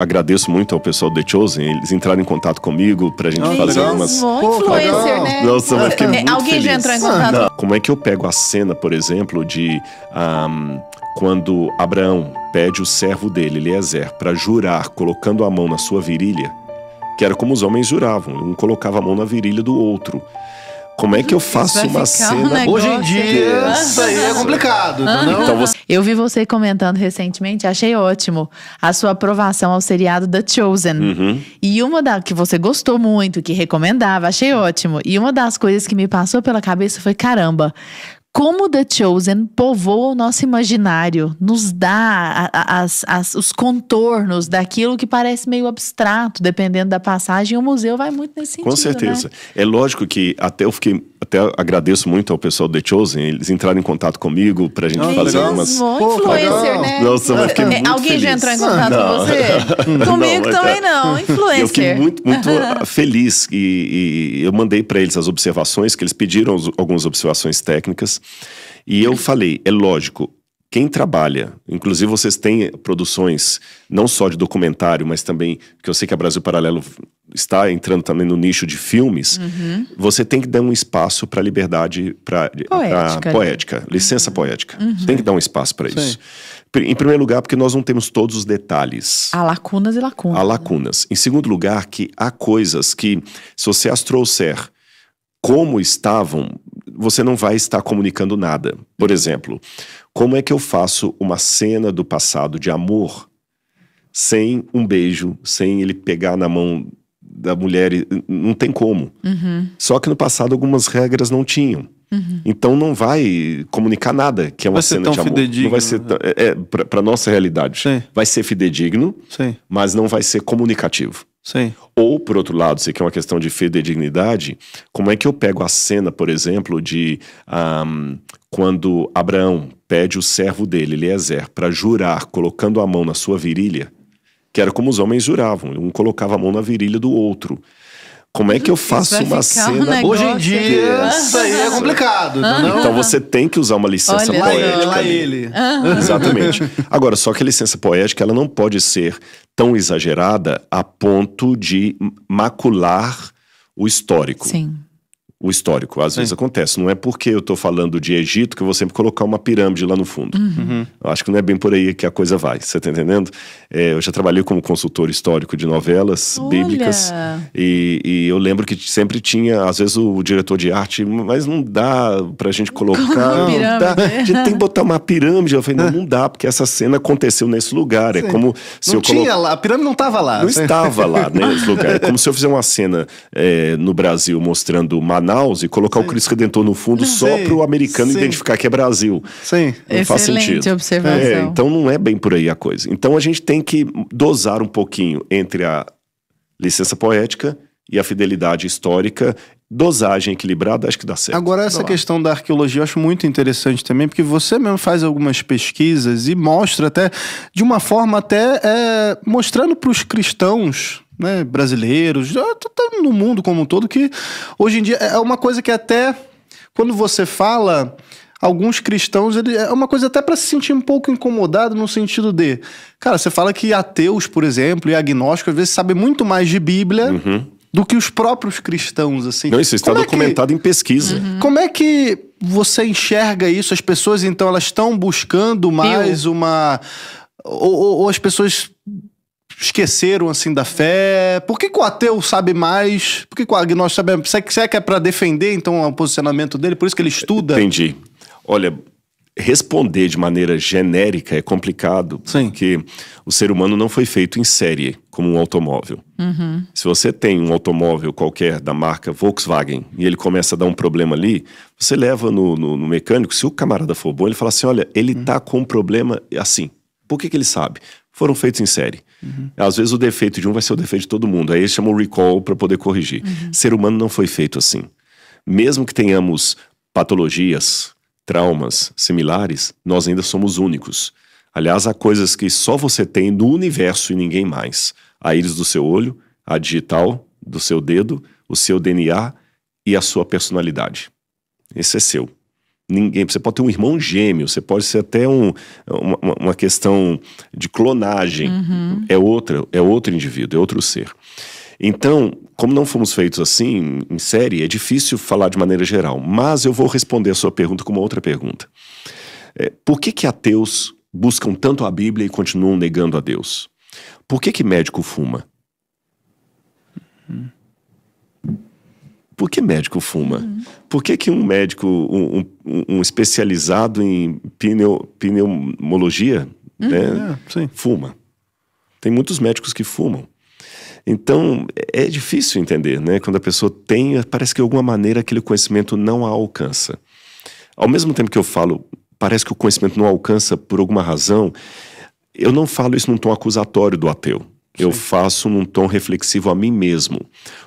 Agradeço muito ao pessoal do The Chosen, eles entraram em contato comigo pra gente ah, fazer legal. umas. influencer, né? Nossa, mas fiquei é, muito Alguém feliz. já entrou em contato? Ah, não. Como é que eu pego a cena, por exemplo, de um, quando Abraão pede o servo dele, Eliezer, para jurar, colocando a mão na sua virilha, que era como os homens juravam, um colocava a mão na virilha do outro. Como é que eu faço uma cena? Um Hoje em dia, isso aí é complicado. É então você eu vi você comentando recentemente, achei ótimo, a sua aprovação ao seriado The Chosen. Uhum. E uma da que você gostou muito, que recomendava, achei ótimo. E uma das coisas que me passou pela cabeça foi: caramba, como The Chosen povoa o nosso imaginário, nos dá os contornos daquilo que parece meio abstrato, dependendo da passagem, o museu vai muito nesse sentido. Com né? certeza. Né? É lógico que até eu fiquei até agradeço muito ao pessoal do The Chosen, eles entraram em contato comigo pra gente fazer né? legal. umas. Pô, influencer, né? Nossa, mas é, muito Alguém feliz. já entrou em contato não. com você? Comigo é. não, também não, influencer. Eu fiquei muito, muito feliz e, e, eu mandei para eles as observações, que eles pediram algumas observações técnicas. E eu falei, é lógico, quem trabalha, inclusive vocês têm produções não só de documentário, mas também que eu sei que a Brasil Paralelo está entrando também no nicho de filmes, uhum. você tem que dar um espaço para liberdade para né? poética, licença uhum. poética. Uhum. Tem que dar um espaço para isso. Em primeiro lugar, porque nós não temos todos os detalhes. Há lacunas e lacunas. Há né? lacunas. Em segundo lugar, que há coisas que, se você as trouxer como estavam, você não vai estar comunicando nada. Por exemplo, como é que eu faço uma cena do passado de amor sem um beijo, sem ele pegar na mão da mulher, não tem como. Uhum. Só que no passado algumas regras não tinham. Uhum. Então não vai comunicar nada que é uma vai cena de amor. Fidedigno. Não vai ser né? é, é para nossa realidade. Sim. Vai ser fidedigno, Sim. mas não vai ser comunicativo. Sim. Ou por outro lado, sei que é uma questão de fidedignidade. Como é que eu pego a cena, por exemplo, de um, quando Abraão pede o servo dele, Eliezer, para jurar colocando a mão na sua virilha? que era como os homens juravam. Um colocava a mão na virilha do outro. Como é que eu faço uma cena? Um Hoje em dia, isso aí é complicado. Tá não? Então você tem que usar uma licença Olha, poética. Lá ele. Ah. Exatamente. Agora, só que a licença poética ela não pode ser tão exagerada a ponto de macular o histórico. Sim o histórico. Às vezes acontece. Não é porque eu estou falando de Egito que eu vou sempre colocar uma pirâmide lá no fundo. Uhum. uhum. Eu acho que não é bem por aí que a coisa vai. Você está entendendo? É, eu já trabalhei como consultor histórico de novelas Olha. bíblicas. E, e, eu lembro que sempre tinha, às vezes, o diretor de arte, mas não dá para a gente colocar. Não, não dá. A gente tem que botar uma pirâmide. Eu falei, não, não dá, porque essa cena aconteceu nesse lugar. É Sim. É como se não eu tinha colo... lá, a pirâmide não né? estava lá. Não né, estava lá nesse lugar. É como se eu fizer uma cena é, no Brasil mostrando Manaus Manaus e colocar Sim. o Cristo Redentor no fundo Sim. só para o americano Sim. identificar que é Brasil. Sim. Não Excelente faz sentido. observação. É, então não é bem por aí a coisa. Então a gente tem que dosar um pouquinho entre a licença poética e a fidelidade histórica dosagem equilibrada, acho que dá certo. Agora, essa questão da arqueologia eu acho muito interessante também, porque você mesmo faz algumas pesquisas e mostra até, de uma forma até, é, mostrando para os cristãos né, brasileiros, já tá, tá no mundo como um todo, que hoje em dia é uma coisa que até quando você fala, alguns cristãos, ele, é uma coisa até para se sentir um pouco incomodado no sentido de, cara, você fala que ateus, por exemplo, e agnósticos, às vezes sabem muito mais de Bíblia. Uhum. Do que os próprios cristãos, assim. Não, isso está como documentado é que, em pesquisa. Uhum. Como é que você enxerga isso? As pessoas, então, elas estão buscando mais Eu. uma. Ou, ou, ou as pessoas esqueceram assim da fé? Por que, que o ateu sabe mais? Por que, que o agnóstico sabe mais? Será é é que é para defender então o posicionamento dele? Por isso que ele estuda? Entendi. Olha, responder de maneira genérica é complicado, Sim. porque o ser humano não foi feito em série, como um automóvel. Uhum. Se você tem um automóvel qualquer da marca Volkswagen e ele começa a dar um problema ali, você leva no, no, no mecânico, se o camarada for bom, ele fala assim: olha, ele uhum. tá com um problema assim. Por que, que ele sabe? Foram feitos em série. Uhum. Às vezes o defeito de um vai ser o defeito de todo mundo. Aí eles chamam recall para poder corrigir. Uhum. Ser humano não foi feito assim. Mesmo que tenhamos patologias, traumas similares, nós ainda somos únicos. Aliás, há coisas que só você tem no universo e ninguém mais. A íris do seu olho, a digital do seu dedo, o seu DNA e a sua personalidade. Esse é seu ninguém. Você pode ter um irmão gêmeo, você pode ser até um, uma, uma questão de clonagem. Uhum. É, outra, é outro indivíduo, é outro ser. Então, como não fomos feitos assim, em série, é difícil falar de maneira geral. Mas eu vou responder a sua pergunta com uma outra pergunta. É, por que, que ateus buscam tanto a Bíblia e continuam negando a Deus? Por que, que médico fuma? Uhum. Por que médico fuma? Uhum. Por que, que um médico, um, um, um especializado em pneu, pneumologia, uhum. né, é, fuma? Tem muitos médicos que fumam. Então, é difícil entender, né? Quando a pessoa tem, parece que de alguma maneira aquele conhecimento não a alcança. Ao mesmo tempo que eu falo, parece que o conhecimento não alcança por alguma razão, eu não falo isso num tom acusatório do ateu. Sim. Eu faço num tom reflexivo a mim mesmo.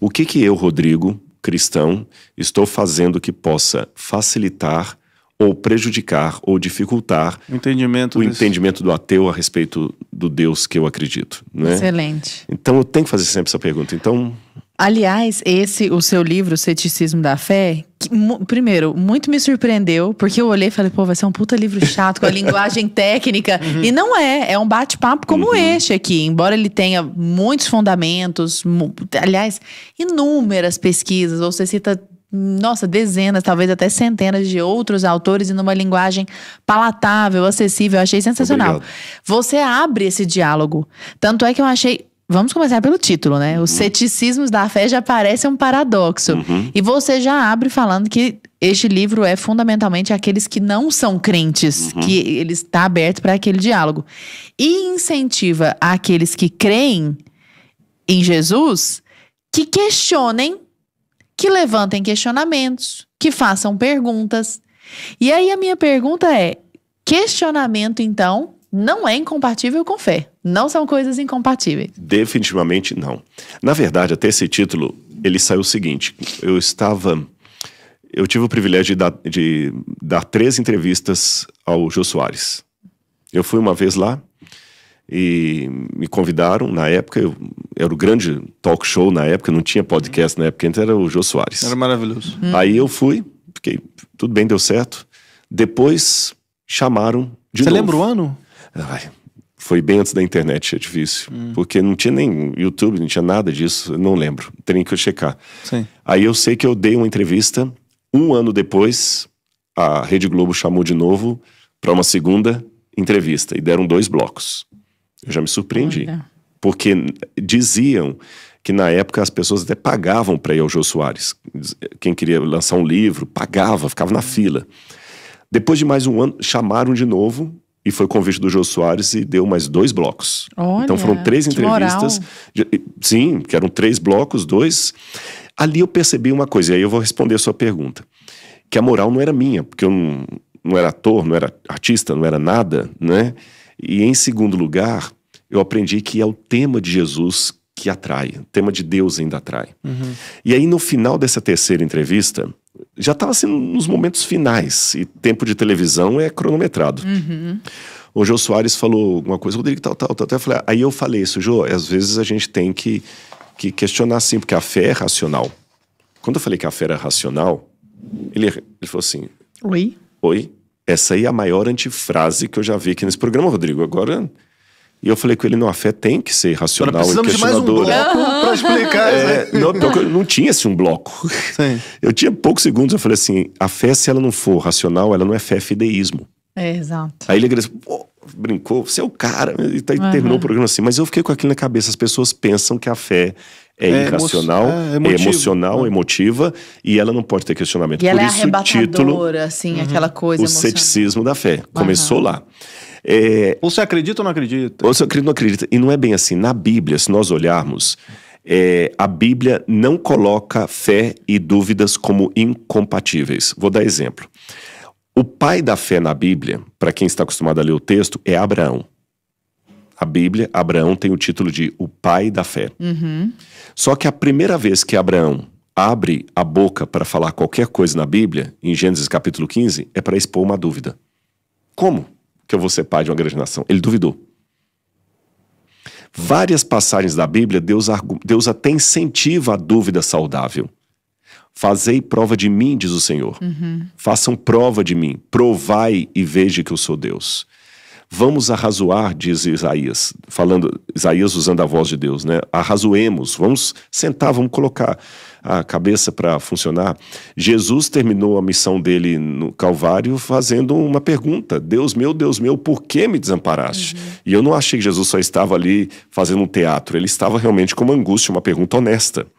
O que que eu, Rodrigo, cristão, estou fazendo que possa facilitar ou prejudicar ou dificultar o entendimento, o desse... entendimento do ateu a respeito do Deus que eu acredito. Né? Excelente. Então eu tenho que fazer sempre essa pergunta. Então Aliás, esse, o seu livro, Ceticismo da Fé, que, primeiro, muito me surpreendeu, porque eu olhei e falei, pô, vai ser um puta livro chato, com a linguagem técnica. Uhum. E não é, é um bate-papo como uhum. este aqui. Embora ele tenha muitos fundamentos, aliás, inúmeras pesquisas, ou você cita nossa, dezenas, talvez até centenas de outros autores e numa linguagem palatável, acessível. Eu achei sensacional. Obrigado. Você abre esse diálogo. Tanto é que eu achei Vamos começar pelo título, né? Os uhum. ceticismos da fé já parecem um paradoxo. Uhum. E você já abre falando que este livro é fundamentalmente aqueles que não são crentes, uhum. que ele está aberto para aquele diálogo. E incentiva aqueles que creem em Jesus que questionem, que levantem questionamentos, que façam perguntas. E aí a minha pergunta é: questionamento, então, não é incompatível com fé? Não são coisas incompatíveis. Definitivamente não. Na verdade, até esse título, ele saiu o seguinte: eu estava. Eu tive o privilégio de dar, de dar três entrevistas ao Jô Soares. Eu fui uma vez lá e me convidaram na época. Eu, era o grande talk show na época, não tinha podcast na época, então era o Jô Soares. Era maravilhoso. Hum. Aí eu fui, fiquei, tudo bem, deu certo. Depois chamaram de Você novo. lembra o ano? Ai, foi bem antes da internet, é difícil. Hum. Porque não tinha nem YouTube, não tinha nada disso, não lembro. Teria que eu checar. Sim. Aí eu sei que eu dei uma entrevista. Um ano depois, a Rede Globo chamou de novo para uma segunda entrevista. E deram dois blocos. Eu já me surpreendi. Olha. Porque diziam que na época as pessoas até pagavam para ir ao Jô Soares. Quem queria lançar um livro, pagava, ficava na hum. fila. Depois de mais um ano, chamaram de novo e foi convite do Jô Soares e deu mais dois blocos. Olha, então foram três entrevistas. Moral. Sim, que eram três blocos, dois. Ali eu percebi uma coisa, e aí eu vou responder a sua pergunta. Que a moral não era minha, porque eu não, não era ator, não era artista, não era nada, né? E em segundo lugar, eu aprendi que é o tema de Jesus que atrai, o tema de Deus ainda atrai. Uhum. E aí no final dessa terceira entrevista, já estava sendo assim nos momentos finais e tempo de televisão é cronometrado. Uhum. O Jô Soares falou alguma coisa, Rodrigo, tal, tal, tal. Eu falei, aí eu falei isso, Jô, às vezes a gente tem que, que questionar assim porque a fé é racional. Quando eu falei que a fé era racional, ele, ele falou assim: Oi. Oi. Essa aí é a maior antifrase que eu já vi aqui nesse programa, Rodrigo. Agora e eu falei com ele, não, a fé tem que ser racional Agora, e questionadora. De mais um bloco pra explicar é, né? não, não tinha assim um bloco. Sim. Eu tinha poucos segundos, eu falei assim, a fé se ela não for racional, ela não é fé, é fideísmo. É, exato. Aí ele Pô, brincou, você é o cara, e uhum. terminou o programa assim. Mas eu fiquei com aquilo na cabeça, as pessoas pensam que a fé é, é irracional, emo é, é, emocional, é emotiva, e ela não pode ter questionamento. E Por ela é isso, é arrebatadora, o título, assim, uhum. aquela coisa O emocional. ceticismo da fé. Começou lá. É... Ou você acredita ou não acredita? Ou você acredita ou não acredita. E não é bem assim. Na Bíblia, se nós olharmos, é, a Bíblia não coloca fé e dúvidas como incompatíveis. Vou dar exemplo. O pai da fé na Bíblia, para quem está acostumado a ler o texto, é Abraão. A Bíblia, Abraão tem o título de o pai da fé. Uhum. Só que a primeira vez que Abraão abre a boca para falar qualquer coisa na Bíblia, em Gênesis capítulo 15, é para expor uma dúvida. Como? que eu vou ser pai de uma grande nação. Ele duvidou. Várias passagens da Bíblia, Deus, Deus até incentiva a dúvida saudável. Fazei prova de mim, diz o Senhor. Uhum. Façam prova de mim. Provai e veja que eu sou Deus. Vamos arrazoar, diz Isaías, falando, Isaías usando a voz de Deus, né? Arrazoemos, vamos sentar, vamos colocar a cabeça para funcionar. Jesus terminou a missão dele no Calvário fazendo uma pergunta: Deus meu, Deus meu, por que me desamparaste? Uhum. E eu não achei que Jesus só estava ali fazendo um teatro, ele estava realmente com uma angústia, uma pergunta honesta.